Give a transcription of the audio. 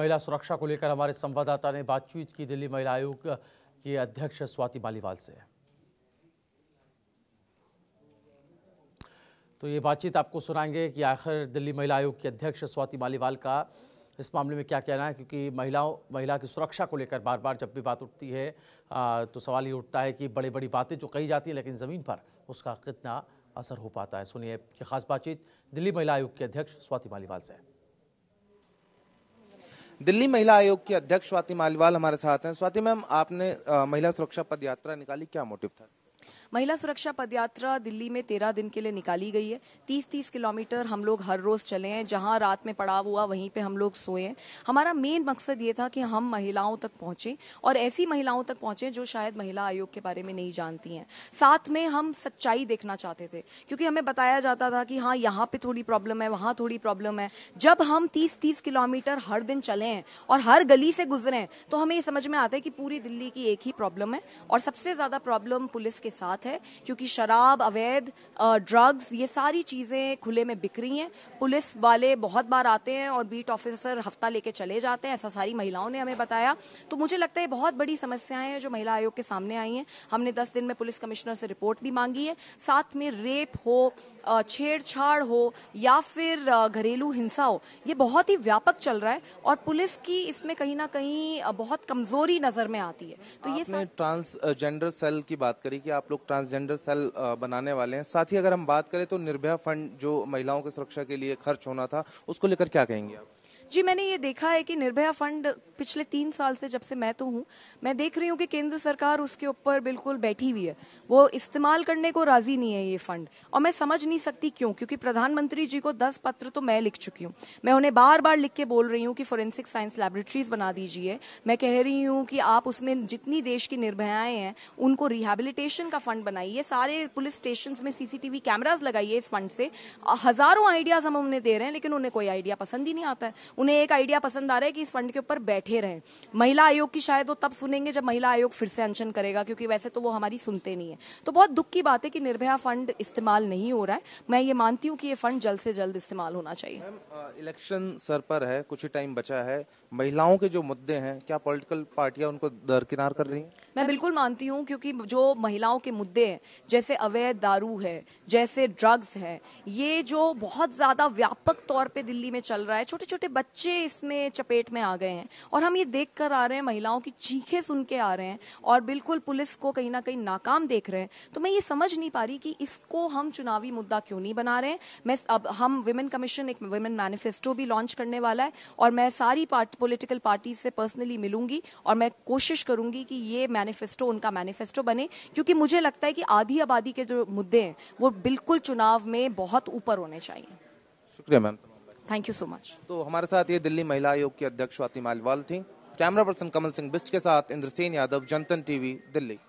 महिला सुरक्षा को लेकर हमारे संवाददाता ने बातचीत की दिल्ली महिला आयोग के अध्यक्ष स्वाति बालीवाल से तो ये बातचीत आपको सुनाएंगे कि आखिर दिल्ली महिला आयोग के अध्यक्ष स्वाति बालीवाल का इस मामले में क्या कहना है क्योंकि महिलाओं महिला की सुरक्षा को लेकर बार बार जब भी बात उठती है तो सवाल ये उठता है कि बड़ी बड़ी बातें जो कही जाती हैं लेकिन ज़मीन पर उसका कितना असर हो पाता है सुनिए ये खास बातचीत दिल्ली महिला आयोग के अध्यक्ष स्वाति मालीवाल से दिल्ली महिला आयोग की अध्यक्ष स्वाति मालीवाल हमारे साथ हैं स्वाति मैम आपने महिला सुरक्षा पद यात्रा निकाली क्या मोटिव था महिला सुरक्षा पदयात्रा दिल्ली में तेरह दिन के लिए निकाली गई है तीस तीस किलोमीटर हम लोग हर रोज चले हैं जहां रात में पड़ाव हुआ वहीं पे हम लोग सोए हैं हमारा मेन मकसद ये था कि हम महिलाओं तक पहुंचे और ऐसी महिलाओं तक पहुंचे जो शायद महिला आयोग के बारे में नहीं जानती हैं साथ में हम सच्चाई देखना चाहते थे क्योंकि हमें बताया जाता था कि हाँ यहाँ पे थोड़ी प्रॉब्लम है वहाँ थोड़ी प्रॉब्लम है जब हम तीस तीस किलोमीटर हर दिन चले हैं और हर गली से गुजरे हैं तो हमें ये समझ में आता है कि पूरी दिल्ली की एक ही प्रॉब्लम है और सबसे ज्यादा प्रॉब्लम पुलिस के साथ साथ है क्योंकि शराब अवैध ड्रग्स ये सारी चीज़ें खुले में बिक रही हैं पुलिस वाले बहुत बार आते हैं और बीट ऑफिसर हफ्ता लेके चले जाते हैं ऐसा सारी महिलाओं ने हमें बताया तो मुझे लगता है बहुत बड़ी समस्याएं हैं जो महिला आयोग के सामने आई हैं हमने दस दिन में पुलिस कमिश्नर से रिपोर्ट भी मांगी है साथ में रेप हो छेड़छाड़ हो या फिर घरेलू हिंसा हो ये बहुत ही व्यापक चल रहा है और पुलिस की इसमें कहीं ना कहीं बहुत कमजोरी नजर में आती है तो ये ट्रांसजेंडर सेल की बात करी कि आप लोग ट्रांसजेंडर सेल बनाने वाले हैं साथ ही अगर हम बात करें तो निर्भया फंड जो महिलाओं की सुरक्षा के लिए खर्च होना था उसको लेकर क्या कहेंगे आप जी मैंने ये देखा है कि निर्भया फंड पिछले तीन साल से जब से मैं तो हूँ मैं देख रही हूँ कि केंद्र सरकार उसके ऊपर बिल्कुल बैठी हुई है वो इस्तेमाल करने को राजी नहीं है ये फंड और मैं समझ नहीं सकती क्यों क्योंकि प्रधानमंत्री जी को दस पत्र तो मैं लिख चुकी हूँ मैं उन्हें बार बार लिख के बोल रही हूँ कि फोरेंसिक साइंस लेबोरेटरीज बना दीजिए मैं कह रही हूँ कि आप उसमें जितनी देश की निर्भयाएं हैं उनको रिहेबिलिटेशन का फंड बनाइए सारे पुलिस स्टेशन में सीसीटीवी कैमराज लगाइए इस फंड से हजारों आइडियाज हम उन्हें दे रहे हैं लेकिन उन्हें कोई आइडिया पसंद ही नहीं आता है उन्हें एक आइडिया पसंद आ रहा है कि इस फंड के ऊपर बैठे रहे महिला आयोग की शायद वो तब सुनेंगे जब महिला आयोग फिर से अनशन करेगा क्योंकि वैसे तो वो हमारी सुनते नहीं है तो बहुत दुख की बात है कि निर्भया फंड इस्तेमाल नहीं हो रहा है मैं ये मानती हूँ कि ये फंड जल्द से जल्द इस्तेमाल होना चाहिए इलेक्शन सर पर है कुछ ही टाइम बचा है महिलाओं के जो मुद्दे हैं क्या पॉलिटिकल पार्टियां उनको दरकिनार कर रही हैं मैं बिल्कुल मानती हूँ क्योंकि जो महिलाओं के मुद्दे हैं जैसे अवैध दारू है जैसे ड्रग्स है ये जो बहुत ज्यादा व्यापक तौर पे दिल्ली में चल रहा है छोटे छोटे बच्चे बच्चे इसमें चपेट में आ गए हैं और हम ये देख कर आ रहे हैं महिलाओं की चीखें सुन के आ रहे हैं और बिल्कुल पुलिस को कहीं ना कहीं नाकाम देख रहे हैं तो मैं ये समझ नहीं पा रही कि इसको हम चुनावी मुद्दा क्यों नहीं बना रहे हैं मैं अब हम वुमेन कमीशन एक वुमेन मैनिफेस्टो भी लॉन्च करने वाला है और मैं सारी पोलिटिकल पार्टी से पर्सनली मिलूंगी और मैं कोशिश करूंगी कि ये मैनिफेस्टो उनका मैनिफेस्टो बने क्योंकि मुझे लगता है कि आधी आबादी के जो मुद्दे हैं वो बिल्कुल चुनाव में बहुत ऊपर होने चाहिए शुक्रिया ma'am thank you so much तो हमारे साथ ये दिल्ली महिला आयोग की अध्यक्ष स्वाति मालवाल थी कैमरा पर्सन कमल सिंह बिस्ट के साथ इंद्रसेन यादव जनतन टीवी दिल्ली